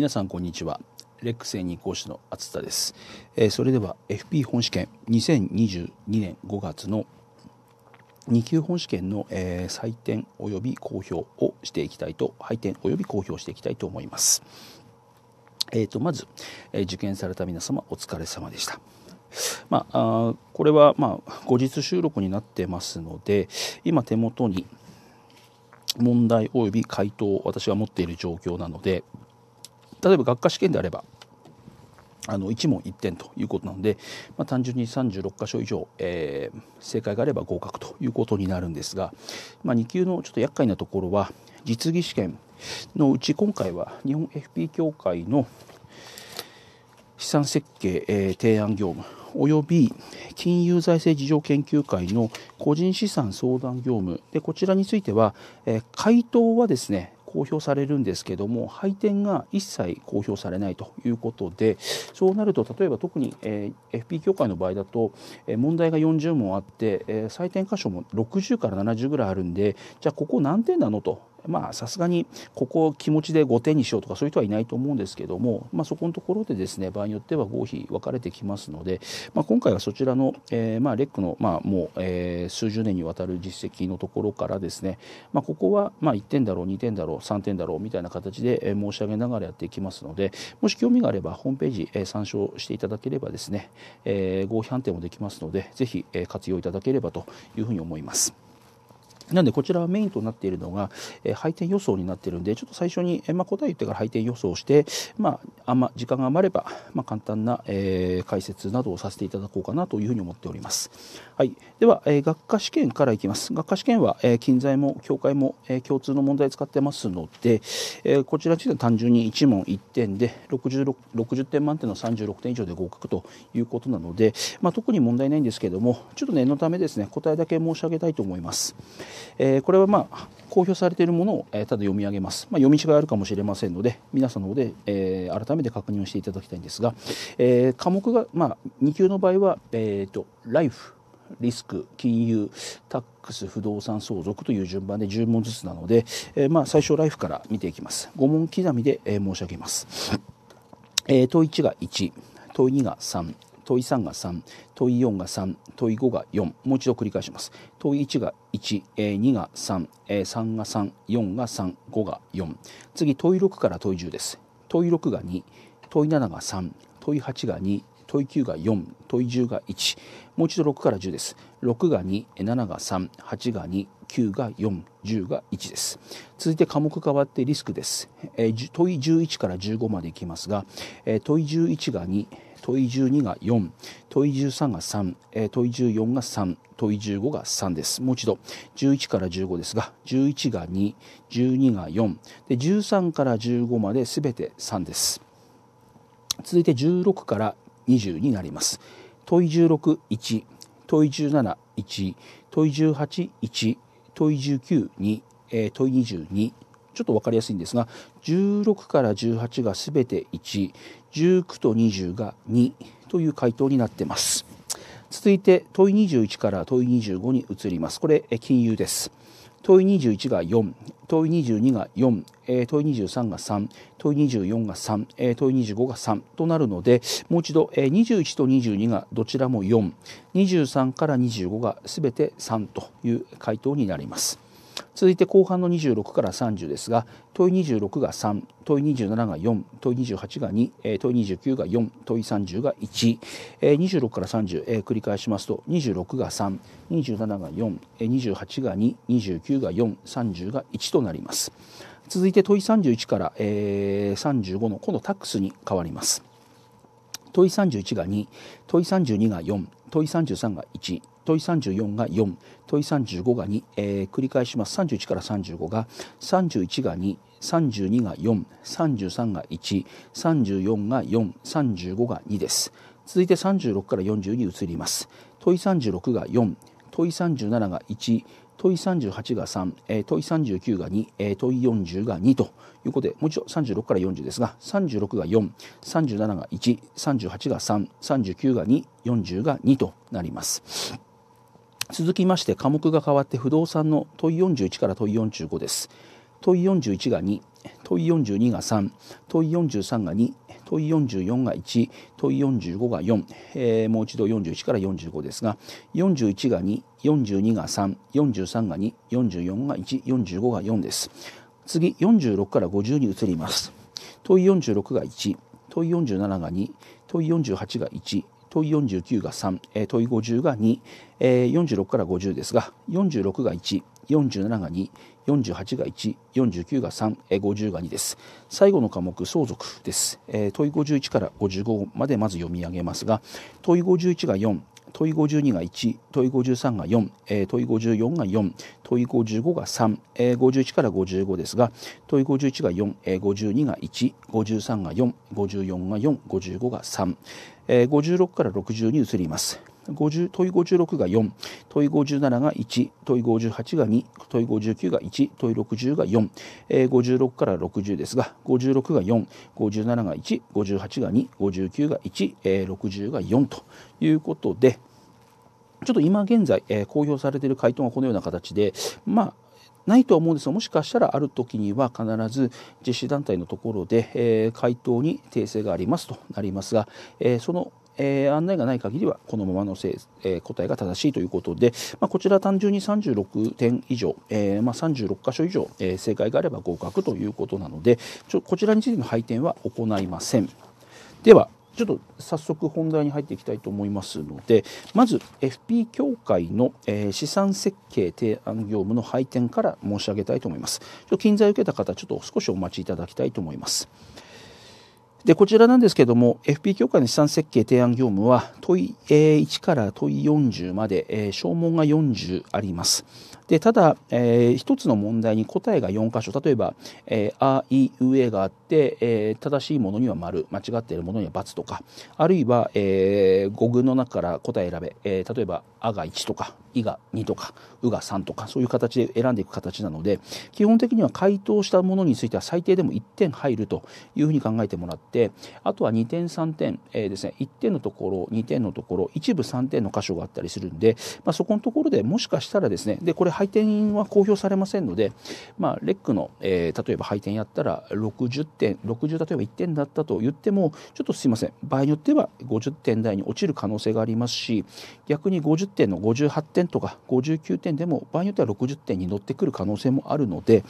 皆さんこんにちはレック専任講師の厚田です、えー、それでは FP 本試験2022年5月の2級本試験の、えー、採点及び公表をしていきたいと配点及び公表していきたいと思いますえーと、とまず、えー、受験された皆様お疲れ様でした。まあ、あこれは、まあ、後日収録になってますので今手元に問題及び回答を私が持っている状況なので例えば学科試験であればあの1問1点ということなので、まあ、単純に36箇所以上、えー、正解があれば合格ということになるんですが、まあ、2級のちょっと厄介なところは実技試験のうち今回は日本 FP 協会の資産設計、えー、提案業務および金融財政事情研究会の個人資産相談業務でこちらについては、えー、回答はですね公表されるんですけども配点が一切公表されないということでそうなると例えば特に、えー、FP 協会の場合だと、えー、問題が40問あって、えー、採点箇所も60から70ぐらいあるんでじゃあここ何点なのとまあさすがにここを気持ちで5点にしようとかそういう人はいないと思うんですけども、まあ、そこのところでですね場合によっては合否分かれてきますので、まあ、今回はそちらの、えー、まあ、レックの、まあ、もう、えー、数十年にわたる実績のところからですね、まあ、ここは、まあ、1点だろう2点だろう3点だろうみたいな形で申し上げながらやっていきますのでもし興味があればホームページ、えー、参照していただければですね、えー、合否判定もできますのでぜひ、え活用いただければというふうに思います。なんでこちらはメインとなっているのが、えー、配点予想になっているので、ちょっと最初に、えー、まあ、答え言ってから配点予想をして、まあ、あま時間が余れば、まあ、簡単な、えー、解説などをさせていただこうかなというふうに思っております。はい、では、え学科試験からいきます。学科試験は、え近在も教会も、え共通の問題を使ってますので、えこちらについては単純に1問1点で60、60点満点の36点以上で合格ということなので、ま特に問題ないんですけれども、ちょっと念のためですね、答えだけ申し上げたいと思います。えこれはまあ公表されているものを、えただ読み上げます、まあ、読み違いあるかもしれませんので皆さんの方で、え改めて確認をしていただきたいんですが、え科目が、まあ、2級の場合は、えーと、とライフリスク、金融、タックス、不動産相続という順番で10問ずつなので、えー、まあ最初ライフから見ていきます。5問刻みで、えー、申し上げます。えー、問1が1、問2が3、問い3が3、問い4が3、問い5が4、もう一度繰り返します。問い1が1、えー、2が3、えー、3が3、4が3、5が4。次、問い6から問い10です。問い6が2、問い7が3、問い8が2、問い9が4、問い10が1。もう一度6から10です。6が2、7が3、8が2、9が4、10が1です。続いて科目変わってリスクです。えー、問い11から15までいきますが、えー、問い11が2、問い12が4、問い13が3、えー、問い14が3、問い15が3です。もう一度、11から15ですが、11が2、12が4、で13から15まですべて3です。続いて16から20になります。問い16、1、問い17、1、問い18、1、問い19、2、えー、問い22、ちょっと分かりやすいんですが16から18が全て119と20が2という回答になっています。続いて問い21から問い25に移ります。これ金融です。問い21が4、問い22が4、問い23が3、問い24が3、問い25が3となるので、もう一度、えー、21と22がどちらも4、23から25がすべて3という回答になります。続いて後半の26から30ですが問い26が3問い27が4問い28が2、問い29が4問い30が1、26から30、繰り返しますと26が327が4、28が229が430が1となります続いて問い31から、35のこのタックスに変わります問い31が2問い32が4問い33が1問い34が4問い35が2、えー、繰り返します31から35が31が2 32が4、33が1、34が4、35が2です。続いて36から40に移ります。問い36が4、問い37が1、問い38が3、えー、問い39が2、えー、問い40が2ということでもう一度36から40ですが36が437が138が339が240が2となります。続きまして科目が変わって不動産の問い41から問い45です。問い41が2、問い42が3、問い43が2、問い44が1問い45が4、えー、もう一度41から45ですが41が242が343が244が145が4です次46から50に移ります問い46が1問い47が2問い48が1問い49が3、問い50が2、46から50ですが46が1 47が2、48が1、49が3、50が2です。最後の科目、相続です。えー、問い51から55までまず読み上げますが、問い51が4、問い52が1、問い53が4、えー、問い54が4、問い55が3、えー、51から55ですが、問い51が4、えー、52が1、53が4、54が4、55が3、えー、56から60に移ります。50問い56が4問い57が1問い58が2問い59が1問い60が4、えー、56から60ですが56が457が158が259が1、えー、60が4ということでちょっと今現在、えー、公表されている回答がこのような形で、まあ、ないとは思うんですがもしかしたらある時には必ず実施団体のところで、えー、回答に訂正がありますとなりますが、えー、そのえー、案内がない限りはこのままのせい、えー、答えが正しいということで、まあ、こちら単純に36点以上、えーまあ、36箇所以上、えー、正解があれば合格ということなのでちょこちらについての配点は行いません。ではちょっと早速本題に入っていきたいと思いますのでまず FP 協会の、え資産設計提案業務の配点から申し上げたいと思います。ちょっと金材を受けた方ちょっと少しお待ちいただきたいと思います。で、こちらなんですけども、FP 協会の資産設計提案業務は、問い、え1から問い40まで、えー、証文が40あります。でただ、えー、一つの問題に答えが4箇所例えば「えー、あいうえ」があって、えー、正しいものには丸間違っているものには×とかあるいは、えー、語群の中から答え選べ、えー、例えば「あ」が1とか「い」が2とか「う」が3とかそういう形で選んでいく形なので基本的には回答したものについては最低でも1点入るというふうに考えてもらってあとは2点3点、えー、ですね1点のところ2点のところ一部3点の箇所があったりするんで、まあ、そこのところでもしかしたらですねでこれ配点は公表されませんので、まあ、レックの、えー、例えば配点やったら60点60例えば1点だったと言ってもちょっとすいません場合によっては50点台に落ちる可能性がありますし逆に50点の58点とか59点でも場合によっては60点に乗ってくる可能性もあるので。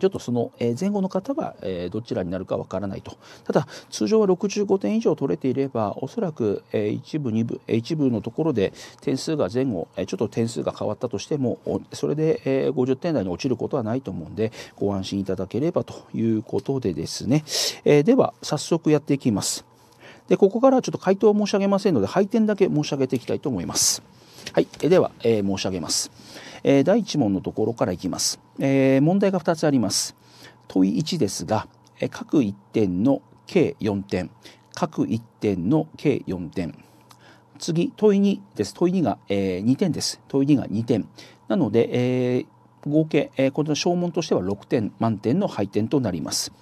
ちょっとその前後の方はどちらになるかわからないとただ通常は65点以上取れていればおそらく一部2部一部のところで点数が前後ちょっと点数が変わったとしてもそれで50点台に落ちることはないと思うんでご安心いただければということでですねでは早速やっていきますでここからはちょっと回答を申し上げませんので配点だけ申し上げていきたいと思いますはいでは、え申し上げます、え第1問のところからいきますえー、問題が2つあります。問い1ですが、各1点の計4点、各1点の計4点。次、問い2です。問い2が、えー、2点です。問い2が2点。なので、えー、合計、えー、この証文としては6点満点の配点となります。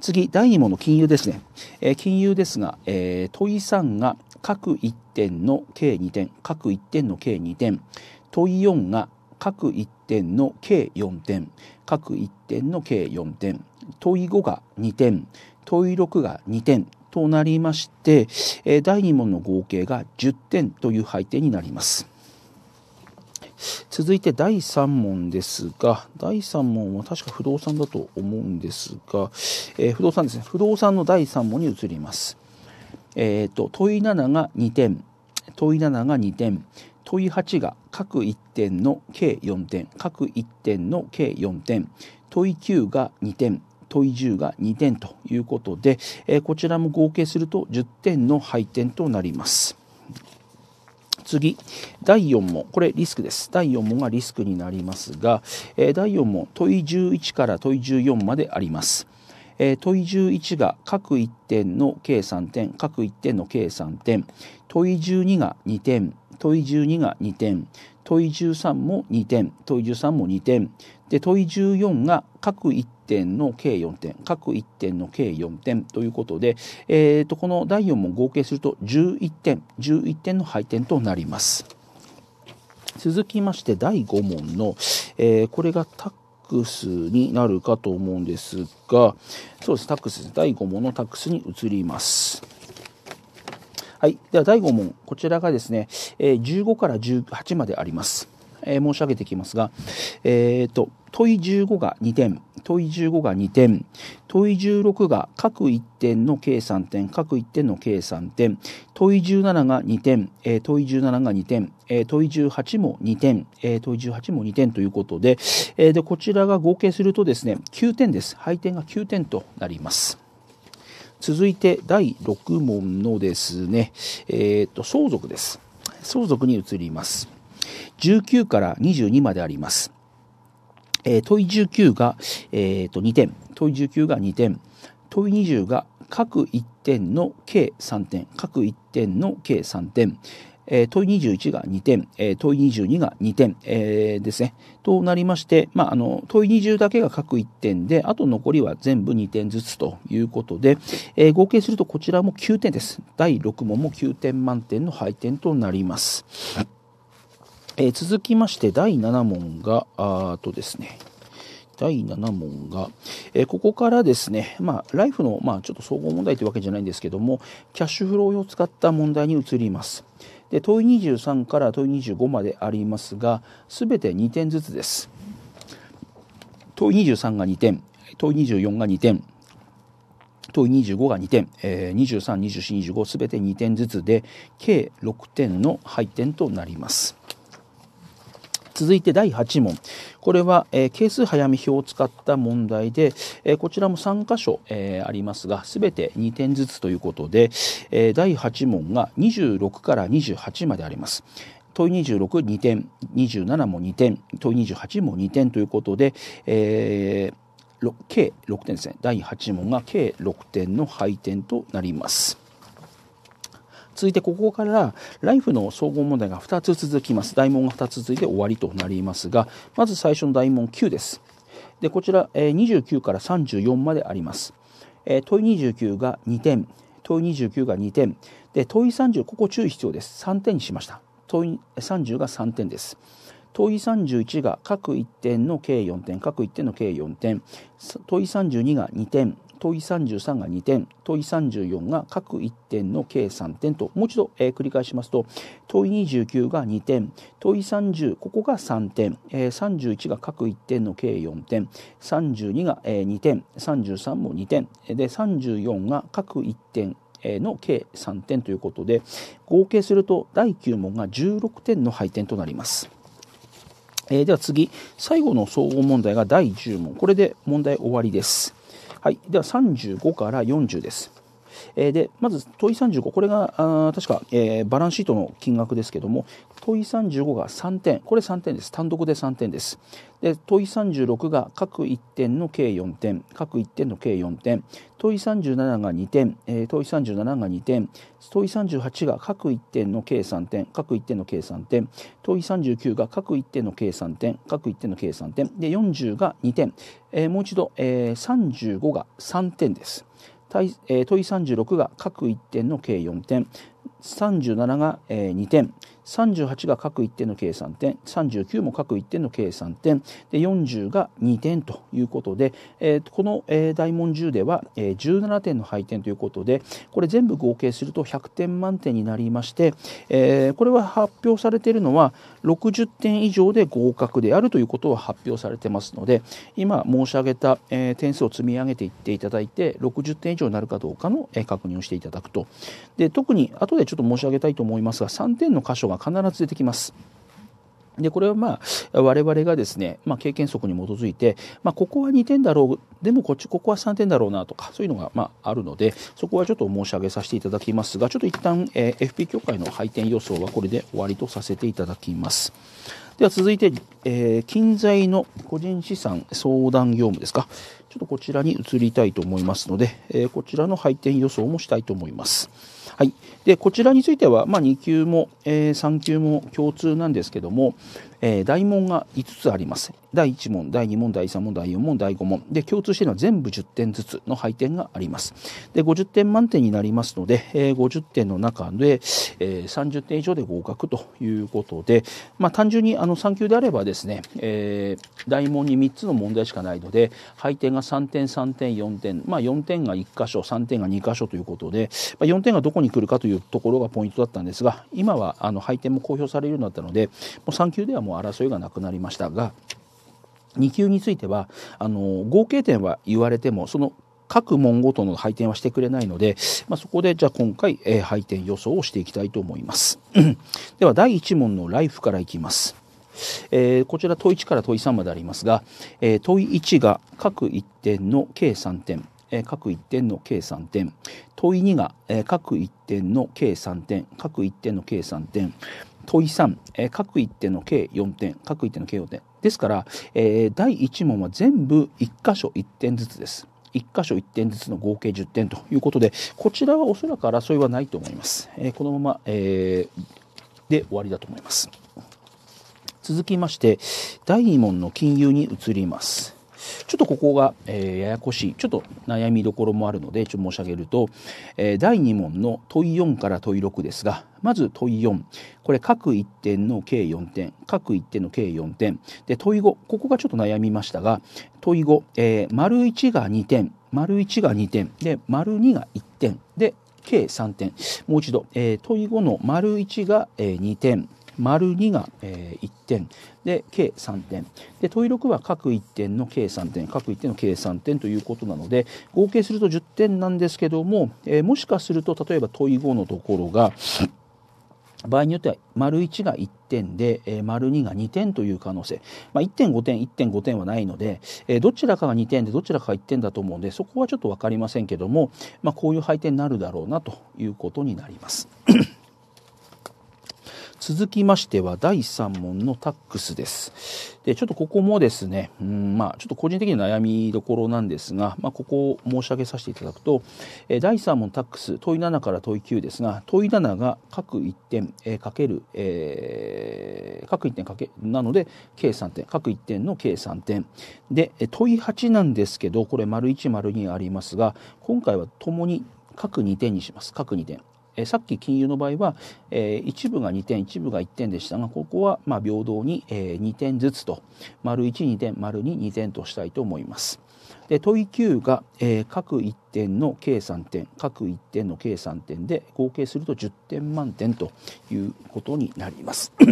次、第2問の金融ですね。えー、金融ですが、えー、問い3が各1点の計2点、各1点の計2点。問い4が各1点の計4点各1点の計4点問い5が2点問い6が2点となりまして、第2問の合計が10点という配点になります。続いて第3問ですが、第3問は確か不動産だと思うんですが、えー、不動産ですね、不動産の第3問に移ります。えー、と、問い7が2点、問い7が2点、問い8が各1点の計4点各1点の計4点問い9が2点問い10が2点ということで、えこちらも合計すると10点の配点となります。次、第4問、これリスクです。第4問がリスクになりますが、え第4問、問い11から問い14まであります。え問い11が各1点の計3点、各1点の計3点、問い12が2点、問い12が2点問い13も2点問い13も2点で問い14が各1点の計4点各1点の計4点ということで、えーと、この第4問合計すると11点11点の配点となります。続きまして第5問の、えー、これがタックスになるかと思うんですがそうですタックスです第5問のタックスに移ります。はい。では、第5問。こちらがですね、15から18まであります。え申し上げてきますが、えっ、ー、と、問い15が2点、問い15が2点、問い16が各1点の計算点、各1点の計算点、問い17が2点、えー、問い17が2点、えー、問い18も2点、えー、問い18も2点ということで、えー、で、こちらが合計するとですね、9点です。配点が9点となります。続いて第6問のですね、えー、と、相続です。相続に移ります。19から22まであります。えー、問い19が、えー、と2点、問い19が2点、問い20が各1点の計3点、各1点の計3点、え問い21が2点、え問い22が2点、えですね。となりまして、まあ、あの、問い20だけが各1点で、あと残りは全部2点ずつということで、え合計するとこちらも9点です。第6問も9点満点の配点となります。え続きまして第7問が、あとですね、第7問が、えー、ここからですね、まあ、ライフの、まあ、ちょっと総合問題というわけじゃないんですけども、キャッシュフローを使った問題に移ります。で問い23から問い25までありますが全て2点ずつです問い23が2点問い24が2点問い25が2点、えー、23、24、25全て2点ずつで計6点の配点となります。続いて第8問。これは、えー、係数早見表を使った問題で、えー、こちらも3箇所、えー、ありますが、すべて2点ずつということで、え第8問が26から28まであります。問い262点、27も2点、問い28も2点ということで、え計6点ですね。第8問が計6点の配点となります。続いてここからライフの総合問題が2つ続きます。大問が2つ続いて終わりとなりますが、まず最初の大問9です。で、こちら、え29から34まであります。え問い29が2点、問い29が2点、で、問い30、ここ注意必要です。3点にしました。問い30が3点です。問い31が各1点の計4点、各1点の計4点、問い32が2点、問い33が2点問い34が各1点の計3点ともう一度、えー、繰り返しますと問い29が2点問い30ここが3点、えー、31が各1点の計4点32が、えー、2点33も2点で34が各1点の計3点ということで合計すると第9問が16点の配点となります。えー、では次最後の総合問題が第10問これで問題終わりです。はい、では35から40です。えー、で、まず問い35、これが、あ確か、えー、バランスシートの金額ですけども、問い35が3点、これ3点です。単独で3点です。で、問い36が各1点の計4点、各1点の計4点、問い37が2点、えー、問い37が2点、問い38が各1点の計3点、各1点の計3点、問い39が各1点の計3点、各1点の計3点、で、40が2点、えー、もう一度、えー、35が3点です。問36が各1点の計4点37が2点38が各1点の計算点39も各1点の計算点で40が2点ということで、えー、この、えー、大問10では、えー、17点の配点ということでこれ全部合計すると100点満点になりまして、えー、これは発表されているのは60点以上で合格であるということは発表されてますので今申し上げた、えー、点数を積み上げていっていただいて60点以上になるかどうかの、えー、確認をしていただくとで特に後でちょっと申し上げたいと思いますが3点の箇所がは必ず出てきます。で、これはまあ、我々がですね、まあ、経験則に基づいて、まあ、ここは2点だろう、でもこっち、ここは3点だろうなとか、そういうのがまあ、あるので、そこはちょっと申し上げさせていただきますが、ちょっと一旦、えー、FP 協会の配点予想はこれで終わりとさせていただきます。では続いて、えー、金在の個人資産相談業務ですか。ちょっとこちらに移りたいと思いますので、えー、こちらの配点予想もしたいと思います。はい、でこちらについては、まあ、2級も、えー、3級も共通なんですけども、えー、大問が5つあります。第1問、第2問、第3問、第4問、第5問。で、共通しているのは全部10点ずつの配点があります。で、50点満点になりますので、えー、50点の中で、えー、30点以上で合格ということで、まあ、単純にあの3級であればですね、えー、大問に3つの問題しかないので、配点が3点、3点、4点、まあ、4点が1箇所、3点が2箇所ということで、まあ、4点がどこに来るかというところがポイントだったんですが今はあの配点も公表されるようになったのでもう3級ではもう争いがなくなりましたが2級についてはあの合計点は言われてもその各門ごとの配点はしてくれないので、まあ、そこでじゃあ今回、えー、配点予想をしていきたいと思います では第1問のライフからいきます、えー、こちら問1から問3までありますが、えー、問1が各1点の計3点え各1点の計3点問い2が、え各1点の計3点各1点の計3点問い3、え各1点の計4点各1点の計4点ですから、え第1問は全部1箇所1点ずつです。1箇所1点ずつの合計10点ということでこちらはおそらく争いはないと思います、えこのまま、えで終わりだと思います続きまして第2問の金融に移りますちょっとここが、えー、ややこしいちょっと悩みどころもあるのでちょっと申し上げると、えー、第2問の問4から問6ですがまず問4これ各1点の計4点各1点の計4点で問5ここがちょっと悩みましたが問5、えー、丸1が2点丸1が2点で丸2が1点で計3点もう一度、えー、問5の丸1が、え2点丸2が、えー、1点で計3点で問い6は各1点の計3点各1点の計3点ということなので合計すると10点なんですけども、えー、もしかすると例えば問い5のところが場合によっては丸1が1点で、えー、丸2が2点という可能性、まあ、1.5点1.5点はないので、えー、どちらかが2点でどちらかが1点だと思うのでそこはちょっと分かりませんけども、まあ、こういう配点になるだろうなということになります。続きましては第3問のタックスです。で、ちょっとここもですね、うん、まあ、ちょっと個人的に悩みどころなんですが、まあ、ここを申し上げさせていただくと、え第3問タックス、問い7から問い9ですが、問い7が各1点、えかける、えー、各1点かけ、なので、計3点、各1点の計3点。で、問い8なんですけど、これ、丸1、丸2ありますが、今回は共に各2点にします。各2点。えさっき金融の場合は、え一部が2点一部が1点でしたがここはま平等に、え2点ずつと丸12点丸22点としたいと思います。で問い Q が、えー、各1点の計算点各1点の計算点で合計すると10点満点ということになります。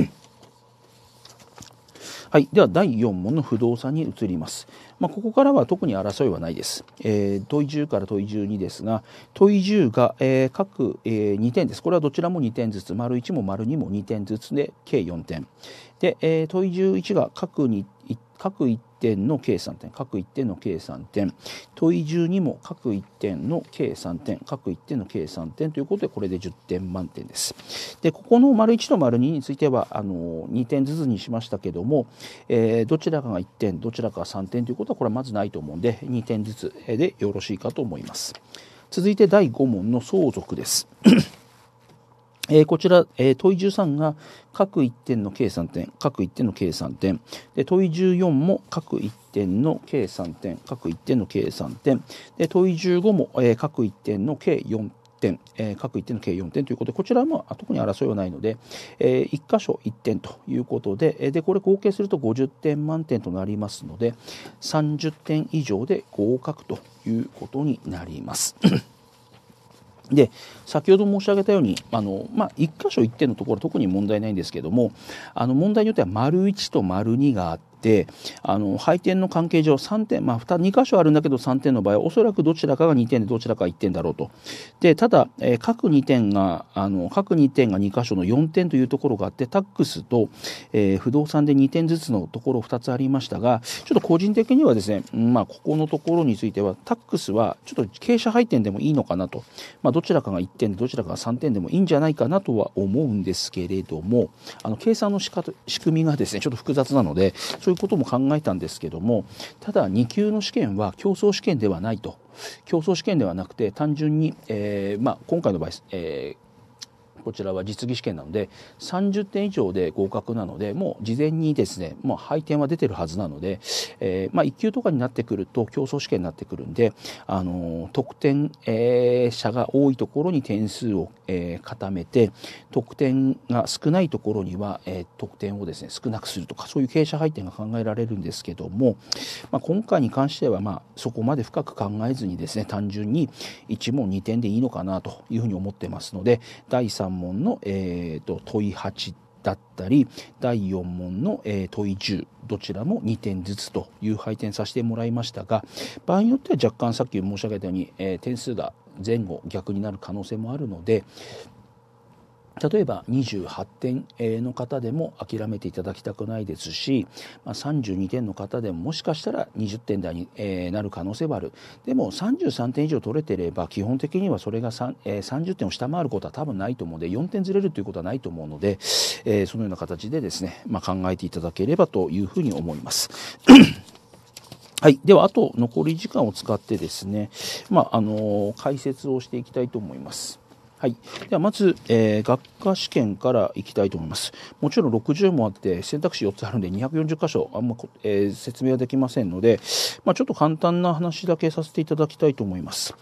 はい、では第4問の不動産に移ります。まあ、ここからは特に争いはないです。えー、問い10から問い12ですが問い10が、えー、各、えー、2点です。これはどちらも2点ずつ丸1も丸2も2点ずつで計4点。で、えー、問い11が各に各1点の計算点各1点の計算点問い12も各1点の計算点各1点の計算点ということでこれで10点満点です。でここの丸1と丸2についてはあの2点ずつにしましたけども、えー、どちらかが1点どちらかが3点ということことはこれはまずないと思うんで2点ずつでよろしいかと思います。続いて第5問の相続です。えこちら、えー、問い13が各1点の計算点、各1点の計算点。で問い14も各1点の計算点、各1点の計算点。で問い15も、えー、各1点の計4点、えー、各1点の計4点ということでこちらも特に争いはないので、えー、1箇所1点ということででこれ合計すると50点満点となりますので30点以上で合格ということになります。で先ほど申し上げたようにあの、まあ、1箇所1点のところ特に問題ないんですけどもあの問題によっては丸1と丸2があっててあの配点の関係上3点まあ 2, 2箇所あるんだけど3点の場合はおそらくどちらかが2点でどちらか1点だろうと。でただ、えー、各2点があの各2点が2箇所の4点というところがあってタックスと、えー、不動産で2点ずつのところ2つありましたがちょっと個人的にはですね、まあ、ここのところについてはタックスはちょっと傾斜配点でもいいのかなと、まあ、どちらかが1点でどちらかが3点でもいいんじゃないかなとは思うんですけれどもあの計算の仕仕組みがですねちょっと複雑なのでそうういうことも考えたんですけどもただ2級の試験は競争試験ではないと競争試験ではなくて単純に、えー、まあ、今回の場合、えーこちらは実技試験なので30点以上で合格なのでもう事前にですねもう配点は出てるはずなので、えー、まあ、1級とかになってくると競争試験になってくるんで、あのー、得点、えー、者が多いところに点数をえー、固めて得点が少ないところには、えー、得点をですね少なくするとかそういう傾斜配点が考えられるんですけども、まあ、今回に関しては、まあ、そこまで深く考えずにですね単純に1問2点でいいのかなというふうに思ってますので第3問の、えーと、問い8だったり第4問の、えー、問い10どちらも2点ずつという配点させてもらいましたが場合によっては若干さっき申し上げたように、えー、点数が前後逆になる可能性もあるので例えば28点の方でも諦めていただきたくないですし、ま32点の方でももしかしたら20点台になる可能性はあるでも33点以上取れてれば基本的にはそれが30点を下回ることは多分ないと思うので4点ずれるということはないと思うので、えそのような形でですね、まあ、考えていただければというふうに思います。はい。では、あと残り時間を使ってですね、まあ、あの、解説をしていきたいと思います。はい。では、まず、えー、学科試験からいきたいと思います。もちろん60もあって、選択肢4つあるんで240箇所、あんま、えー、説明はできませんので、まあ、ちょっと簡単な話だけさせていただきたいと思います。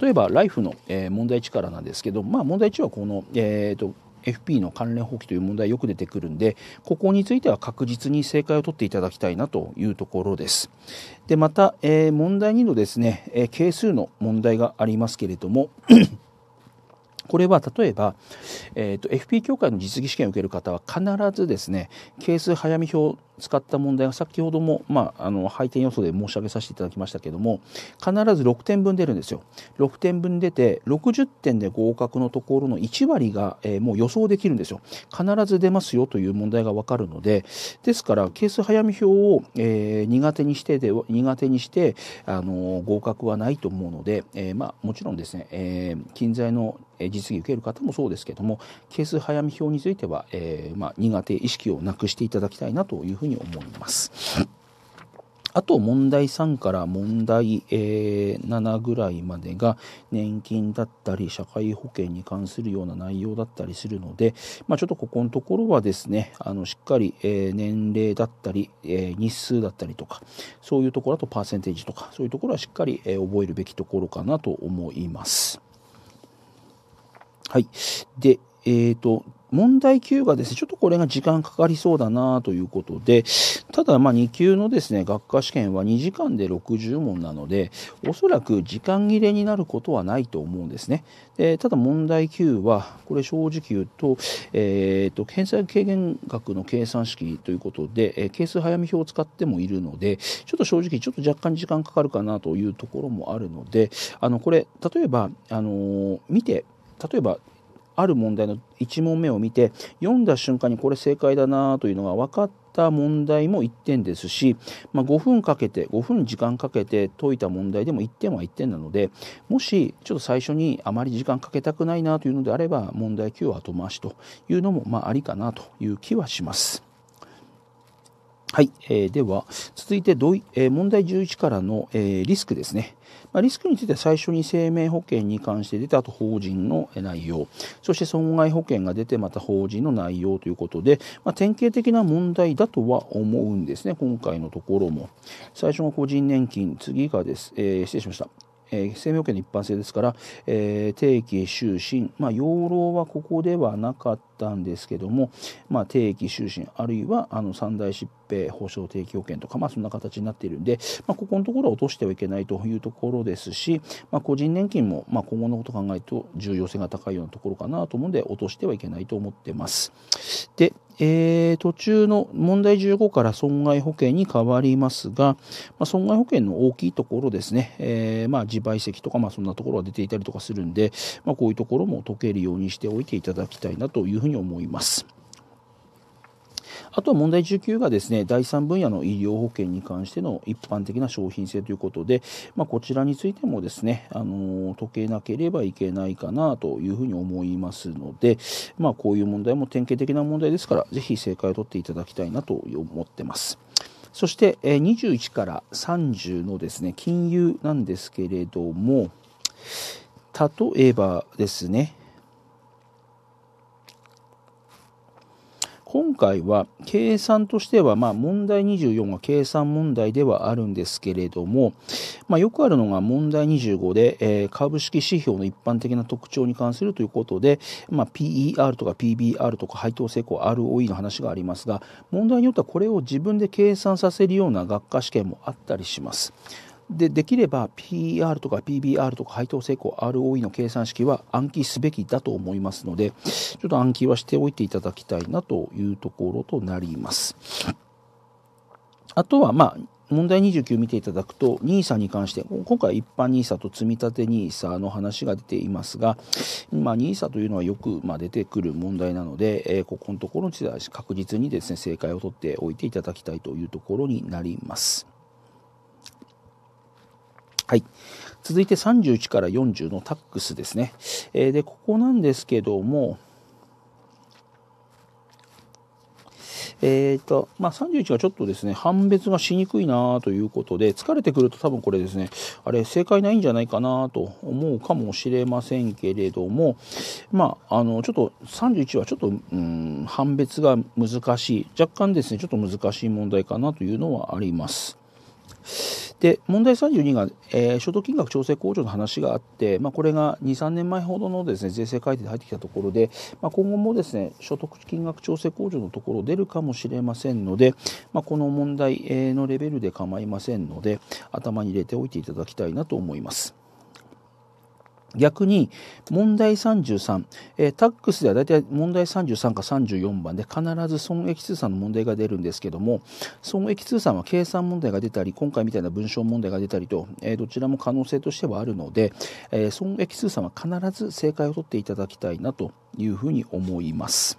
例えば、ライフの、えー、問題1からなんですけど、まあ、問題1はこの、えっ、と、FP の関連法規という問題よく出てくるんでここについては確実に正解を取っていただきたいなというところです。でまた、えー、問題2のですね、え係数の問題がありますけれどもこれは例えば、えーと、FP 協会の実技試験を受ける方は必ずですね係数早見表を使った問題が先ほども、まあ、あの配点予想で申し上げさせていただきましたけども必ず6点分出るんですよ。6点分出て60点で合格のところの1割が、えー、もう予想できるんですよ。必ず出ますよという問題が分かるのでですから係数早見表を、えー、苦手にしてで苦手にして、あの合格はないと思うので、えー、まあ、もちろんですね、えー、近在の実技受ける方もそうですけども係数早見表については、えー、まあ、苦手意識をなくしていただきたいなというふうに思います。あと問題3から問題、え7ぐらいまでが年金だったり社会保険に関するような内容だったりするので、まあ、ちょっとここのところはですねあのしっかり、え年齢だったり、え日数だったりとかそういうところだとパーセンテージとかそういうところはしっかり、え覚えるべきところかなと思います。はい。で、えっ、ー、と、問題9がですね、ちょっとこれが時間かかりそうだなということで、ただまあ2級のですね、学科試験は2時間で60問なので、おそらく時間切れになることはないと思うんですね。でただ問題9は、これ正直言うと、えっ、ー、と、検査軽減額の計算式ということで、えー、係数早見表を使ってもいるので、ちょっと正直ちょっと若干時間かかるかなというところもあるので、あの、これ、例えば、あのー、見て、例えばある問題の1問目を見て読んだ瞬間にこれ正解だなというのが分かった問題も1点ですし、まあ、5分かけて5分時間かけて解いた問題でも1点は1点なのでもしちょっと最初にあまり時間かけたくないなというのであれば問題9は後回しというのもまあありかなという気はします。はい、えー、では続いてどい、えー、問題11からの、えー、リスクですね、まあ、リスクについては最初に生命保険に関して出た後法人の内容そして損害保険が出てまた法人の内容ということで、まあ、典型的な問題だとは思うんですね今回のところも最初が個人年金次がです、えー、失礼しましたえー、生命保険の一般性ですから、えー、定期、終身、まあ、養老はここではなかったんですけども、まあ、定期、終身、あるいはあの三大疾病、保障定期保険とか、まあ、そんな形になっているんで、まあ、ここのところは落としてはいけないというところですし、まあ、個人年金も、まあ、今後のことを考えると重要性が高いようなところかなと思うので、落としてはいけないと思ってます。でえー、途中の問題15から損害保険に変わりますが、まあ、損害保険の大きいところですね、えー、まあ、自賠責とか、まあ、そんなところが出ていたりとかするんで、まあ、こういうところも解けるようにしておいていただきたいなというふうに思います。あとは問題19がですね、第3分野の医療保険に関しての一般的な商品性ということで、まあ、こちらについてもですね、あの、解けなければいけないかなというふうに思いますので、まあ、こういう問題も典型的な問題ですから、ぜひ正解を取っていただきたいなと思ってます。そして、21から30のですね、金融なんですけれども、例えばですね、今回は計算としては、まあ、問題24は計算問題ではあるんですけれども、まあ、よくあるのが問題25で、えー、株式指標の一般的な特徴に関するということで、まあ、PER とか PBR とか配当成功 ROE の話がありますが問題によってはこれを自分で計算させるような学科試験もあったりします。でできれば PR とか PBR とか配当成功 ROE の計算式は暗記すべきだと思いますのでちょっと暗記はしておいていただきたいなというところとなります。あとはまあ問題29見ていただくと NISA に関して今回一般 NISA と積立 NISA の話が出ていますが、NISA というのはよく、まあ、出てくる問題なので、えー、ここのところについては確実にですね正解を取っておいていただきたいというところになります。はい、続いて31から40のタックスですね。えー、でここなんですけども、えーとまあ、31はちょっとですね判別がしにくいなということで疲れてくると多分これですねあれ正解ないんじゃないかなと思うかもしれませんけれどもまああのちょっと31はちょっとうん判別が難しい若干ですねちょっと難しい問題かなというのはあります。で問題32が、えー、所得金額調整控除の話があって、まあ、これが23年前ほどのです、ね、税制改定で入ってきたところで、まあ、今後もですね所得金額調整控除のところ出るかもしれませんので、まあ、この問題のレベルで構いませんので頭に入れておいていただきたいなと思います。逆に問題33、えー、タックスではたい問題33か34番で必ず損益通算の問題が出るんですけども損益通算は計算問題が出たり今回みたいな文章問題が出たりと、えー、どちらも可能性としてはあるので、えー、損益通算は必ず正解を取っていただきたいなというふうに思います。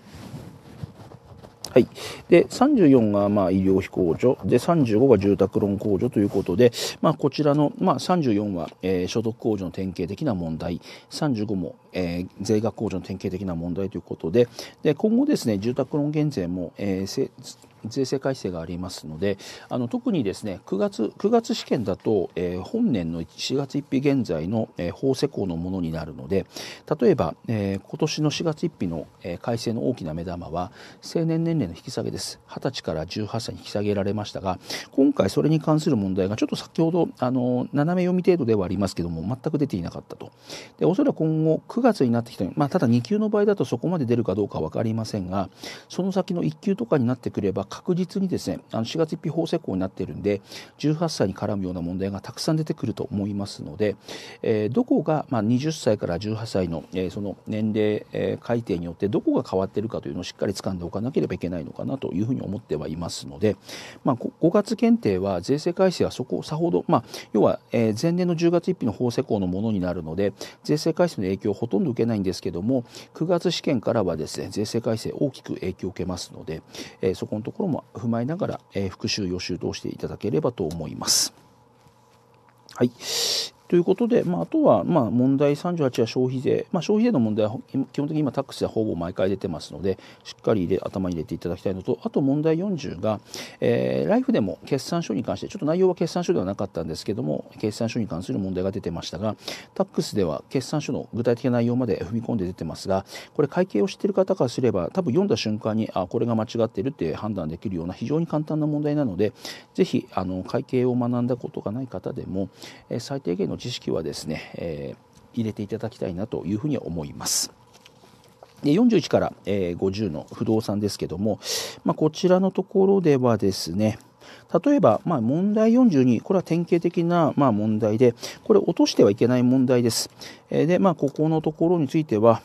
はい。で、34がまあ医療費控除、で、35が住宅ローン控除ということで、まあこちらの、まあ34は、えー、所得控除の典型的な問題、35も、えー、税額控除の典型的な問題ということで、で、今後ですね、住宅ローン減税も、えー、税制改正がありますのであの特にですね9月 ,9 月試験だと、えー、本年の4月1日現在の、えー、法施行のものになるので例えば、えー、今年の4月1日の、えー、改正の大きな目玉は成年年齢の引き下げです20歳から18歳に引き下げられましたが今回それに関する問題がちょっと先ほどあの斜め読み程度ではありますけども全く出ていなかったとでおそらく今後9月になってきたまあ、ただ2級の場合だとそこまで出るかどうか分かりませんがその先の1級とかになってくれば確実にですねあの4月1日法施行になっているんで18歳に絡むような問題がたくさん出てくると思いますので、えー、どこが、まあ、20歳から18歳の、えー、その年齢、えー、改定によってどこが変わっているかというのをしっかり掴んでおかなければいけないのかなというふうに思ってはいますので、まあ、5月検定は税制改正はそこさほど、まあ、要は、え前年の10月1日の法施行のものになるので税制改正の影響をほとんど受けないんですけども9月試験からはですね税制改正大きく影響を受けますので、えそこのところころも踏まえながら、え復習予習としていただければと思います。はい、ということで、まあ、あとは、まあ、問題38は消費税、まあ、消費税の問題は基本的に今タックスではほぼ毎回出てますのでしっかり入れ頭に入れていただきたいのとあと問題40が、えー、ライフでも決算書に関してちょっと内容は決算書ではなかったんですけども決算書に関する問題が出てましたがタックスでは決算書の具体的な内容まで踏み込んで出てますがこれ会計を知っている方からすれば多分読んだ瞬間にあこれが間違っているって判断できるような非常に簡単な問題なのでぜひあの会計を学んだことがない方でも、えー、最低限の知識はですね、えー、入れていただきたいなというふうに思います。で41から、えー、50の不動産ですけども、まあ、こちらのところではですね例えば、まあ、問題42これは典型的な、まあ、問題でこれ落としてはいけない問題です、えー、で、まあ、ここのところについては、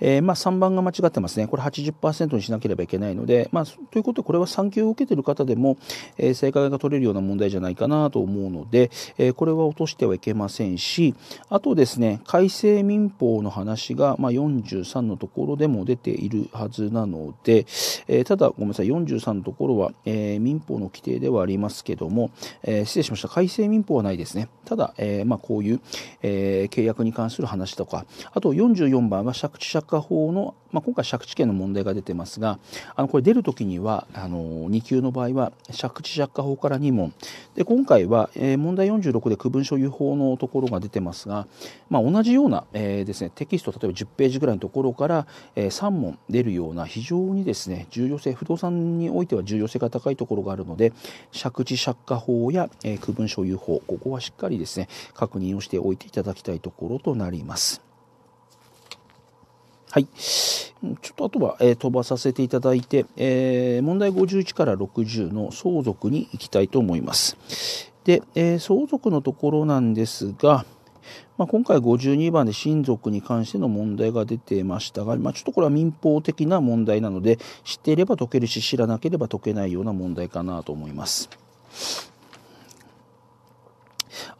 えー、まあ、3番が間違ってますね。これ80%にしなければいけないので、まあ、ということでこれは産休を受けている方でも、えー、正解が取れるような問題じゃないかなと思うので、えー、これは落としてはいけませんし、あとですね、改正民法の話が、まあ、43のところでも出ているはずなので、えただ、ごめんなさい、43のところは、え民法の規定ではありますけども、え失礼しました、改正民法はないですね。ただ、えまあ、こういう、え契約に関する話とか、あと44番は借地借阪法の、まあ、今回借地権の問題が出てますがあのこれ出る時にはあの2級の場合は借地借家法から2問で今回は、えー、問題46で区分所有法のところが出てますが、まあ、同じような、えー、ですね、テキスト例えば10ページぐらいのところから、えー、3問出るような非常にですね重要性不動産においては重要性が高いところがあるので借地借家法や、えー、区分所有法ここはしっかりですね確認をしておいていただきたいところとなります。はい。ちょっとあとは、えー、飛ばさせていただいて、えー、問題51から60の相続に行きたいと思います。で、えー、相続のところなんですが、まあ、今回52番で親族に関しての問題が出てましたが、まあ、ちょっとこれは民法的な問題なので知っていれば解けるし知らなければ解けないような問題かなと思います。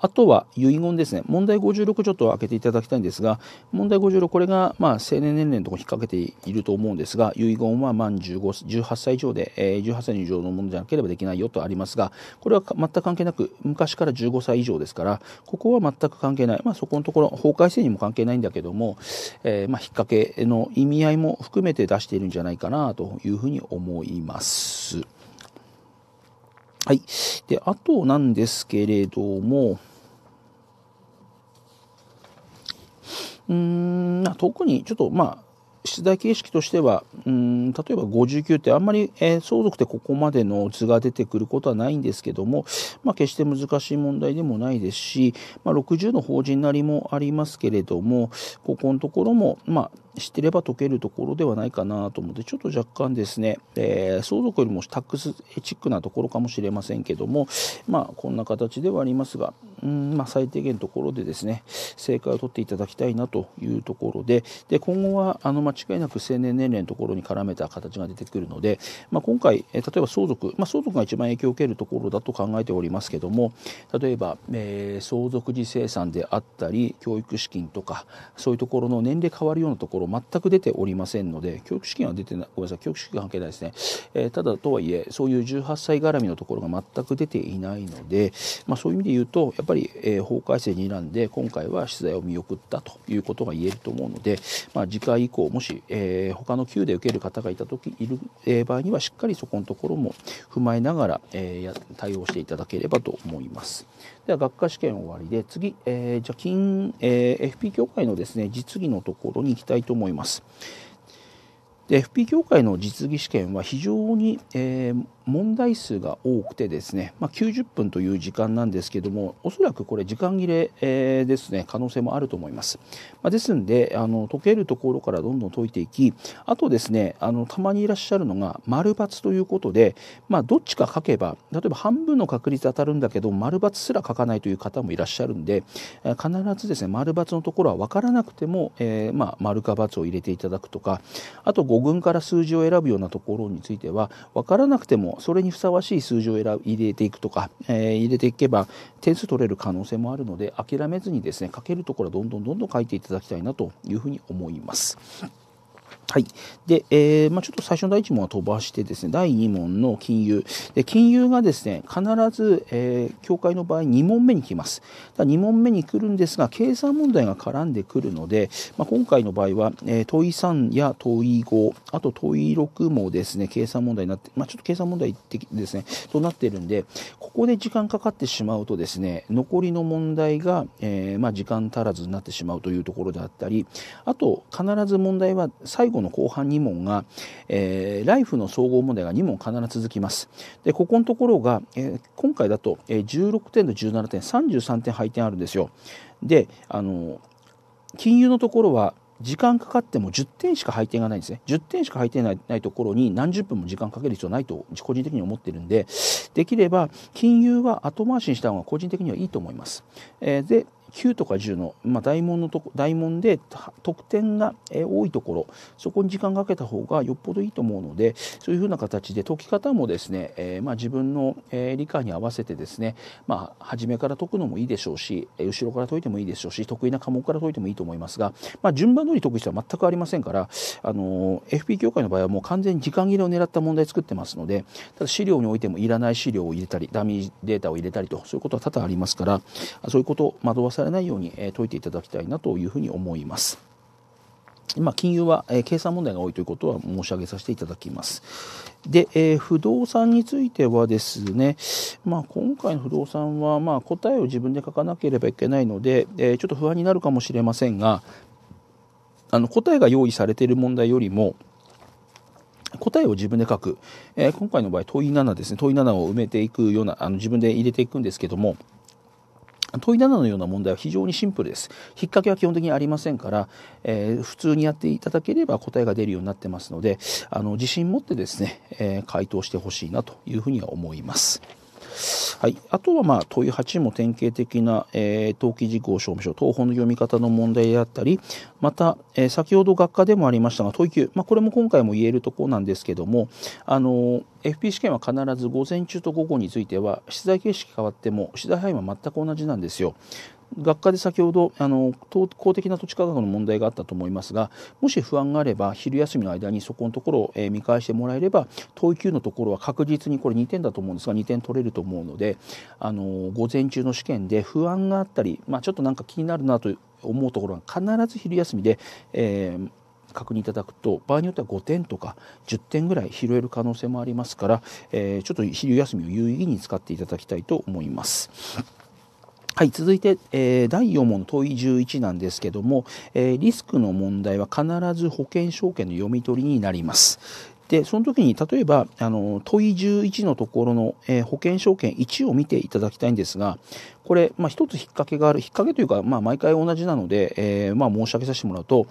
あとは遺言ですね。問題56ちょっと開けていただきたいんですが、問題56、これが、まあ、成年年齢のところ引っ掛けていると思うんですが、遺言は満15 18歳以上で、えー、18歳以上のものじゃなければできないよとありますが、これは全く関係なく、昔から15歳以上ですから、ここは全く関係ない。まあ、そこのところ、法改正にも関係ないんだけども、えー、まあ、引っ掛けの意味合いも含めて出しているんじゃないかなというふうに思います。はい。で、あとなんですけれども、うん、特にちょっと、まあ、出題形式としては、うん、例えば59ってあんまり、えー、相続ってここまでの図が出てくることはないんですけども、まあ、決して難しい問題でもないですし、まあ、60の法人なりもありますけれども、ここのところも、まあ、ってれば解けるところではないかなと思って、ちょっと若干ですね、えー、相続よりもタックスチックなところかもしれませんけども、まあ、こんな形ではありますが、うんまあ、最低限のところでですね、正解を取っていただきたいなというところで、で今後はあの間違いなく成年年齢のところに絡めた形が出てくるので、まあ、今回、え例えば相続、まあ、相続が一番影響を受けるところだと考えておりますけども、例えば、えー、相続時生産であったり、教育資金とか、そういうところの年齢変わるようなところころ全く出ておりませんので、教育資金は出てない、ごめんなさい、教育資金関係ないですね。えー、ただとはいえ、そういう18歳絡みのところが全く出ていないので、まあ、そういう意味で言うと、やっぱり、えー、法改正にらんで、今回は取材を見送ったということが言えると思うので、まあ、次回以降、もし、えー、他の級で受ける方がいたとき、いる、え場合には、しっかりそこのところも踏まえながら、えー、対応していただければと思います。では学科試験終わりで次、えー、じゃ金、えー、FP 協会のですね実技のところに行きたいと思います。で FP 協会の実技試験は非常に、えー、問題数が多くてですね、まあ、90分という時間なんですけどもおそらくこれ時間切れ、えー、ですね可能性もあると思います、まあ、ですんであの解けるところからどんどん解いていきあとですねあのたまにいらっしゃるのが丸×ということで、まあ、どっちか書けば例えば半分の確率当たるんだけど丸×すら書かないという方もいらっしゃるんで必ずですね丸×のところは分からなくても、えー、まあ、丸か×を入れていただくとかあと5群から数字を選ぶようなところについては分からなくてもそれにふさわしい数字を選入れていくとか、えー、入れていけば点数取れる可能性もあるので諦めずにですね書けるところはどんどんどんどん書いていただきたいなというふうに思います。はい。で、えー、まあ、ちょっと最初の第1問は飛ばしてですね、第2問の金融。で、金融がですね、必ず、えー、教会の場合2問目に来ます。だ2問目に来るんですが、計算問題が絡んでくるので、まあ、今回の場合は、えー、問い3や問い5、あと問い6もですね、計算問題になって、まあ、ちょっと計算問題的ですね、となっているんで、ここで時間かかってしまうとですね、残りの問題が、えー、まあ、時間足らずになってしまうというところであったり、あと、必ず問題は最後後の後半2問が、えー、ライフの総合問題が2問必ず続きます。でここのところが、えー、今回だと、え16点と17点33点配点あるんですよ。であの金融のところは時間かかっても10点しか配点がないんですね。10点しか配点ないないところに何十分も時間かける必要ないと個人的に思ってるんで、できれば金融は後回しにした方が個人的にはいいと思います。えー、で、9とか10の、まあ、大門のとこ大門で得点が多いところそこに時間かけた方がよっぽどいいと思うのでそういうふうな形で解き方もですね、えー、まあ、自分の、え理解に合わせてですね、まあ、初めから解くのもいいでしょうし後ろから解いてもいいでしょうし得意な科目から解いてもいいと思いますが、まあ、順番通り解く必要は全くありませんから、あの FP 協会の場合はもう完全に時間切れを狙った問題作ってますのでただ資料においてもいらない資料を入れたりダミーデータを入れたりとそういうことは多々ありますからそういうことを惑わせされないように、え解いていただきたいなというふうに思います。まあ、金融は、え計算問題が多いということは申し上げさせていただきます。で、えー、不動産についてはですね、まあ、今回の不動産は、まあ、答えを自分で書かなければいけないので、えー、ちょっと不安になるかもしれませんが、あの答えが用意されている問題よりも、答えを自分で書く、えー、今回の場合問い7ですね問い7を埋めていくようなあの自分で入れていくんですけども問い7のような問題は非常にシンプルです。引っかけは基本的にありませんから、えー、普通にやっていただければ答えが出るようになってますので、あの自信持ってですね、えー、回答してほしいなというふうには思います。はい、あとはまあ問い8も典型的な、えー、登記事項証明書等本の読み方の問題であったりまた、えー、先ほど学科でもありましたが問い9、まあ、これも今回も言えるところなんですけどもあの FP 試験は必ず午前中と午後については出題形式変わっても出題範囲は全く同じなんですよ。学科で先ほどあの公的な土地価格の問題があったと思いますがもし不安があれば昼休みの間にそこのところを、え見返してもらえれば等級のところは確実にこれ2点だと思うんですが2点取れると思うのであの午前中の試験で不安があったり、まあ、ちょっとなんか気になるなと思うところは必ず昼休みで、えー、確認いただくと場合によっては5点とか10点ぐらい拾える可能性もありますから、えー、ちょっと昼休みを有意義に使っていただきたいと思います。はい、続いて、えー、第4問問い11なんですけども、えー、リスクの問題は必ず保険証券の読み取りになります。でその時に例えばあの問い11のところの、えー、保険証券1を見ていただきたいんですがこれ、まあ、一つ引っ掛けがある引っ掛けというか、まあ、毎回同じなので、えーまあ、申し上げさせてもらうと、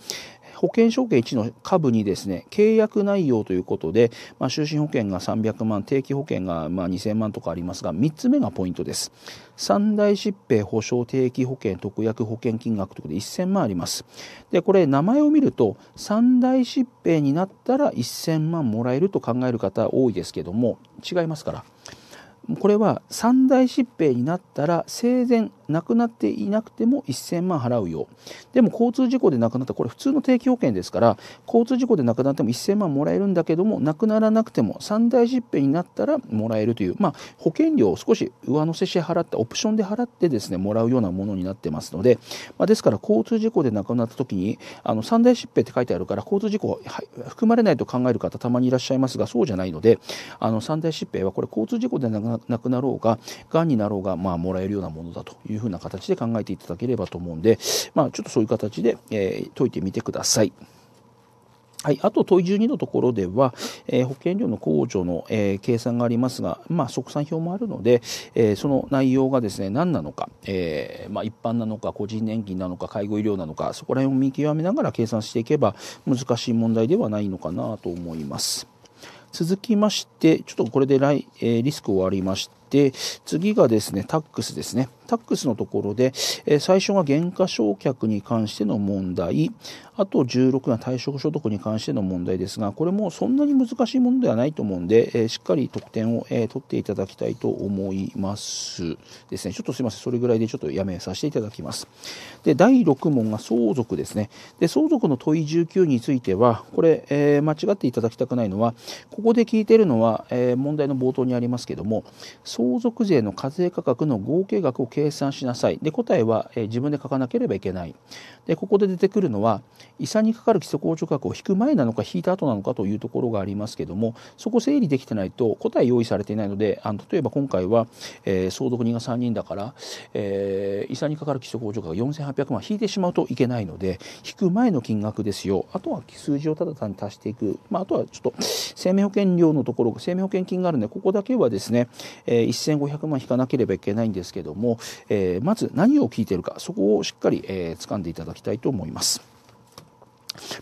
保険証券1の株にですね契約内容ということで、まあ、就寝保険が300万定期保険がまあ2000万とかありますが3つ目がポイントです三大疾病保障定期保険特約保険金額ということで1000万ありますでこれ名前を見ると三大疾病になったら1000万もらえると考える方多いですけども違いますから。これは三大疾病になったら生前亡くなっていなくても1000万払うよでも交通事故で亡くなったこれ普通の定期保険ですから交通事故で亡くなっても1000万もらえるんだけども亡くならなくても三大疾病になったらもらえるという、まあ、保険料を少し上乗せして払ったオプションで払ってですねもらうようなものになってますので、まあ、ですから交通事故で亡くなった時にあの三大疾病って書いてあるから交通事故含まれないと考える方たまにいらっしゃいますがそうじゃないのであの三大疾病はこれ交通事故で亡くなったなくなろうが、がんになろうが、まあ、もらえるようなものだというふうな形で考えていただければと思うんで、まあ、ちょっとそういう形で、えー、解いてみてください。はい、あと問い12のところでは、えー、保険料の控除の、えー、計算がありますが、まあ、即算表もあるので、えー、その内容がですね何なのか、えまあ、一般なのか個人年金なのか介護医療なのかそこら辺を見極めながら計算していけば難しい問題ではないのかなと思います。続きまして、ちょっとこれで来、えー、リスク終わりまし、次がですね、タックスですね。タックスのところで、え最初が減価償却に関しての問題、あと16が退職所得に関しての問題ですが、これもそんなに難しいものではないと思うんで、えしっかり得点を、え取っていただきたいと思いますですね。ちょっとすいません、それぐらいでちょっとやめさせていただきます。で、第6問が相続ですね。で、相続の問い19については、これ、えー、間違っていただきたくないのは、ここで聞いてるのは、えー、問題の冒頭にありますけども、相相続税の課税価格の合計額を計算しなさいで答えは、え自分で書かなければいけないでここで出てくるのは遺産にかかる基礎控除額を引く前なのか引いた後なのかというところがありますけどもそこ整理できてないと答え用意されていないのであの例えば今回は、えー、相続人が3人だから、えー、遺産にかかる基礎控除額4800万引いてしまうといけないので引く前の金額ですよあとは数字をただ単に足していく、まあ、あとはちょっと生命保険料のところ生命保険金があるのでここだけはですね、えー、1500万引かなければいけないんですけども、えー、まず何を聞いているかそこをしっかり、えー、掴んでいただきたいと思います。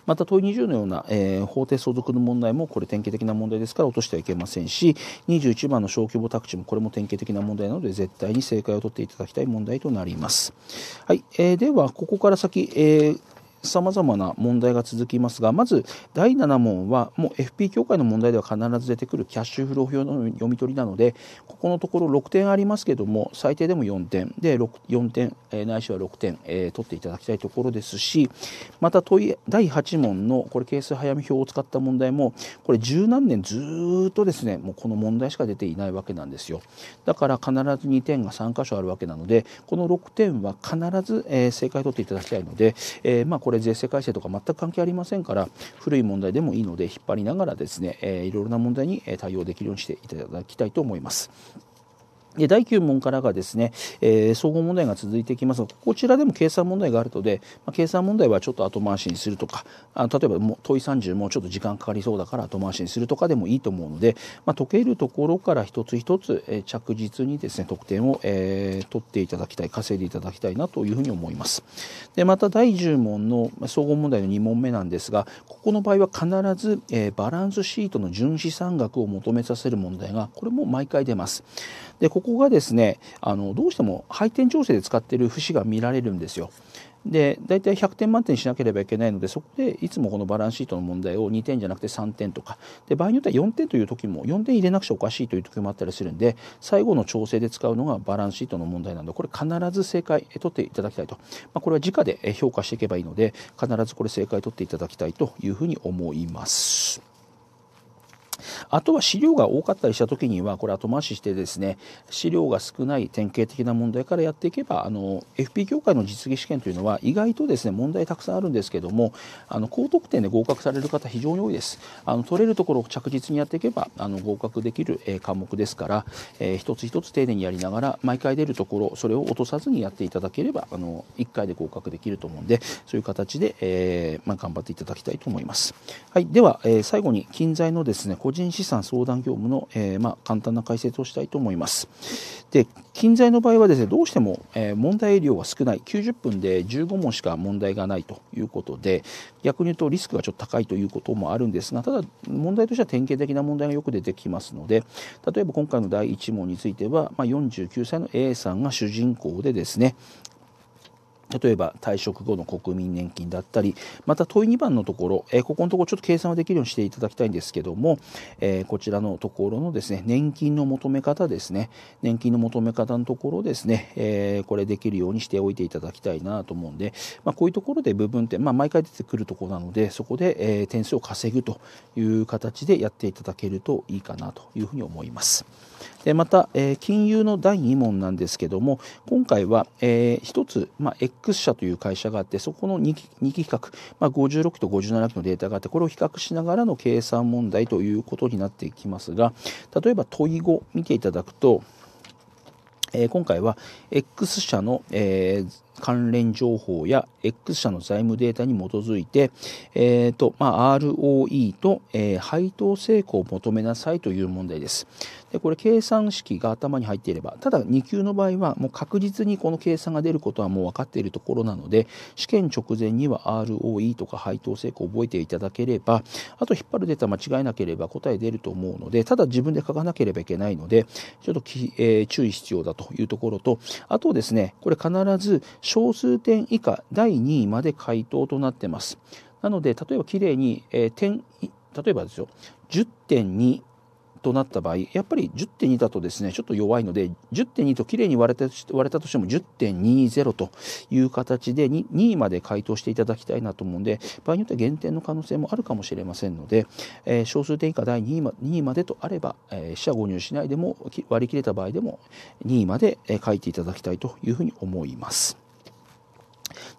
また問い20のような、えー、法定相続の問題もこれ典型的な問題ですから落としてはいけませんし21番の小規模宅地もこれも典型的な問題なので絶対に正解を取っていただきたい問題となります。はいえー、ではここから先、えーさまざまな問題が続きますがまず第7問はもう FP 協会の問題では必ず出てくるキャッシュフロー表の読み取りなのでここのところ6点ありますけども最低でも4点で4点、えー、ないしは6点、えー、取っていただきたいところですしまた問い第8問のこれ係数早見表を使った問題もこれ十何年ずっとですねもうこの問題しか出ていないわけなんですよだから必ず2点が3箇所あるわけなのでこの6点は必ず、えー、正解取っていただきたいので、えー、まあこれれ税制改正とか全く関係ありませんから古い問題でもいいので引っ張りながらですね、えー、いろいろな問題に対応できるようにしていただきたいと思います。で第9問からがですね、えー、総合問題が続いていきますがこちらでも計算問題があるので、まあ、計算問題はちょっと後回しにするとかあ例えばもう問い30もちょっと時間かかりそうだから後回しにするとかでもいいと思うので、まあ、解けるところから一つ一つ、えー、着実にですね得点を、えー、取っていただきたい稼いでいただきたいなというふうに思います。でまた第10問の総合問題の2問目なんですがここの場合は必ず、えー、バランスシートの純資産額を求めさせる問題がこれも毎回出ます。でここがですねあのどうしても配点調整で使っている節が見られるんですよ。で大体100点満点にしなければいけないのでそこでいつもこのバランスシートの問題を2点じゃなくて3点とかで場合によっては4点という時も4点入れなくちゃおかしいという時もあったりするんで最後の調整で使うのがバランスシートの問題なのでこれ必ず正解取っていただきたいと、まあ、これは直で評価していけばいいので必ずこれ正解取っていただきたいというふうに思います。あとは資料が多かったりした時にはこれ後回ししてですね資料が少ない典型的な問題からやっていけばあの FP 協会の実技試験というのは意外とですね問題たくさんあるんですけどもあの高得点で合格される方非常に多いですあの取れるところを着実にやっていけばあの合格できる、え科目ですから、えー、一つ一つ丁寧にやりながら毎回出るところそれを落とさずにやっていただければあの1回で合格できると思うんでそういう形で、えーまあ、頑張っていただきたいと思います。はい、では、えー、最後に近在のですね個人資産相談業務の、えー、まあ、簡単な解説をしたいと思います。で近在の場合はですねどうしても、え問題量が少ない90分で15問しか問題がないということで逆に言うとリスクがちょっと高いということもあるんですがただ問題としては典型的な問題がよく出てきますので例えば今回の第1問については、まあ、49歳の A さんが主人公でですね例えば退職後の国民年金だったり、また問い2番のところ、えここのところちょっと計算はできるようにしていただきたいんですけども、えー、こちらのところのですね、年金の求め方ですね、年金の求め方のところですね、えー、これできるようにしておいていただきたいなと思うんで、まあ、こういうところで部分点、まあ、毎回出てくるところなので、そこで、え点数を稼ぐという形でやっていただけるといいかなというふうに思います。でまた、え金融の第2問なんですけども今回は、え1つ、まあ、X 社という会社があってそこの2期 ,2 期比較、まあ、56期と57期のデータがあってこれを比較しながらの計算問題ということになっていきますが例えば問い5見ていただくと、え今回は X 社の、えー関連情報や X 社の財務データに基づいて、えーとまあ、ROE と、えー、配当成功を求めなさいという問題です。でこれ計算式が頭に入っていればただ2級の場合はもう確実にこの計算が出ることはもう分かっているところなので試験直前には ROE とか配当成功を覚えていただければあと引っ張るデータ間違えなければ答え出ると思うのでただ自分で書かなければいけないのでちょっとき、えー、注意必要だというところとあとですねこれ必ず小数点以下第2位まで回答となってます。なので、例えばきれいに、えー、点、例えばですよ、10.2となった場合、やっぱり10.2だとですね、ちょっと弱いので、10.2ときれいに割れた割れたとしても10.20という形で 2, 2位まで回答していただきたいなと思うんで、場合によっては減点の可能性もあるかもしれませんので、えー、小数点以下第2位ま ,2 位までとあれば、死者誤入しないでも割り切れた場合でも2位まで書いていただきたいというふうに思います。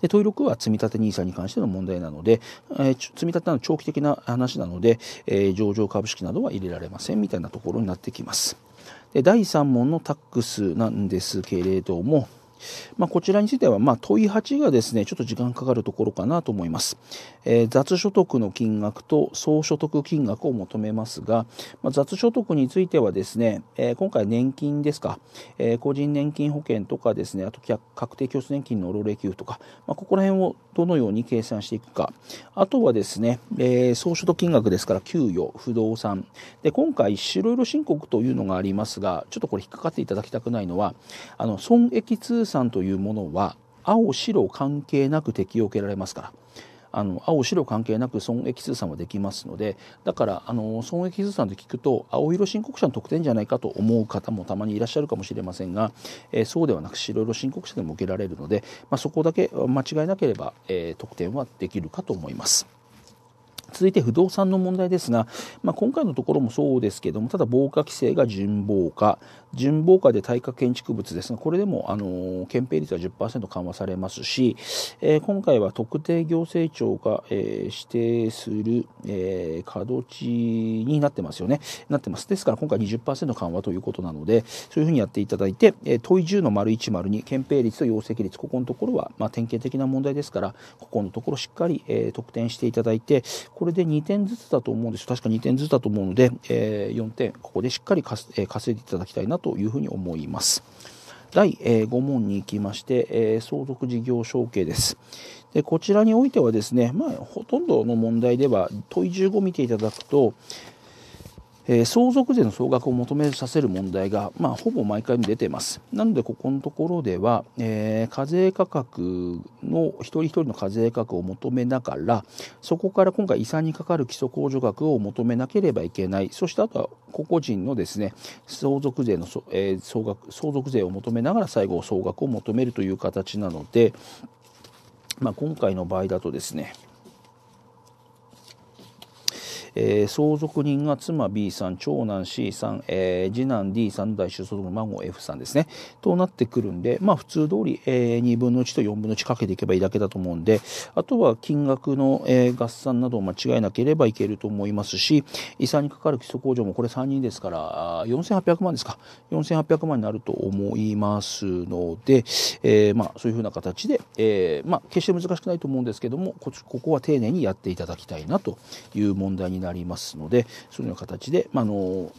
で、問6は積立 NISA に関しての問題なので、えー、積立の長期的な話なので、えー、上場株式などは入れられませんみたいなところになってきます。で第3問のタックスなんですけれども、まあ、こちらについては、まあ、問い8がですねちょっと時間かかるところかなと思います、えー、雑所得の金額と総所得金額を求めますが、まあ、雑所得についてはですね、えー、今回年金ですか、えー、個人年金保険とかですねあと確定拠出年金の老齢給付とか、まあ、ここら辺をどのように計算していくかあとはですね、えー、総所得金額ですから給与不動産で今回白色申告というのがありますがちょっとこれ引っかかっていただきたくないのはあの損益通んというものは青白関係なく適用受けられますからあの青白関係なく損益通算はできますのでだからあの損益通算と聞くと青色申告者の特典じゃないかと思う方もたまにいらっしゃるかもしれませんが、えー、そうではなく白色申告者でも受けられるので、まあ、そこだけ間違えなければ、えー、特典はできるかと思います。続いて不動産の問題ですが、まあ、今回のところもそうですけどもただ防火規制が準防火準防火で耐火建築物ですがこれでもあの憲兵率は10%緩和されますし、えー、今回は特定行政庁が、えー、指定する、えー、地になってますよねなってますですから今回20%緩和ということなのでそういうふうにやっていただいて、え問い10の丸102憲兵率と要請率ここのところは、まあ、典型的な問題ですからここのところしっかり、え特典していただいてここれで2点ずつだと思うんです確か2点ずつだと思うので、えー、4点ここでしっかりかす、えー、稼いでいただきたいなというふうに思います第5問に行きまして、えー、相続事業承継ですでこちらにおいてはですね、まあ、ほとんどの問題では問い15を見ていただくと、えー、相続税の総額を求めさせる問題が、まあ、ほぼ毎回出ています。なのでここのところでは、えー、課税価格の一人一人の課税額を求めながらそこから今回遺産にかかる基礎控除額を求めなければいけないそしてあとは個々人のですね相続税の、えー、総額相続税を求めながら最後総額を求めるという形なので、まあ、今回の場合だとですねえー、相続人が妻 B さん長男 C さん、えー、次男 D さんの代相続の孫 F さんですねとなってくるんでまあ普通通り、えー、2分の1と4分の1かけていけばいいだけだと思うんであとは金額の、えー、合算などを間違えなければいけると思いますし遺産にかかる基礎控除もこれ3人ですから4800万ですか4800万になると思いますので、えー、まあそういうふうな形で、えー、まあ決して難しくないと思うんですけどもここは丁寧にやっていただきたいなという問題になります。なりますのでそういうような形で、まあの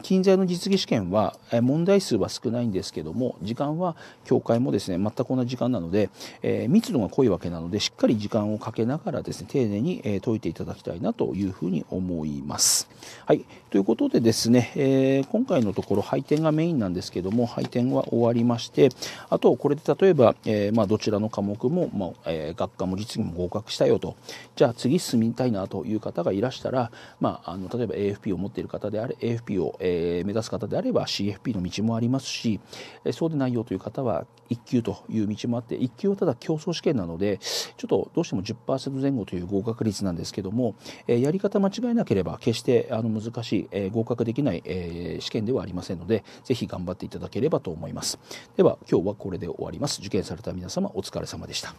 近在の実技試験は問題数は少ないんですけども時間は教会もですね全く同じ時間なので、えー、密度が濃いわけなのでしっかり時間をかけながらですね丁寧に、え解いていただきたいなというふうに思います。はい、ということでですね、えー、今回のところ配点がメインなんですけども配点は終わりましてあとこれで例えば、えまあ、どちらの科目も、まあ、え学科も実技も合格したよとじゃあ次進みたいなという方がいらしたら、まあ、あの例えば AFP を持っている方であれ AFP を、ええー、目指す方であれば CFP の道もありますし、えそうでないよという方は1級という道もあって1級はただ競争試験なのでちょっとどうしても10%前後という合格率なんですけども、えやり方間違えなければ決してあの難しい、え合格できない、え試験ではありませんのでぜひ頑張っていただければと思いますでは今日はこれで終わります受験された皆様お疲れ様でした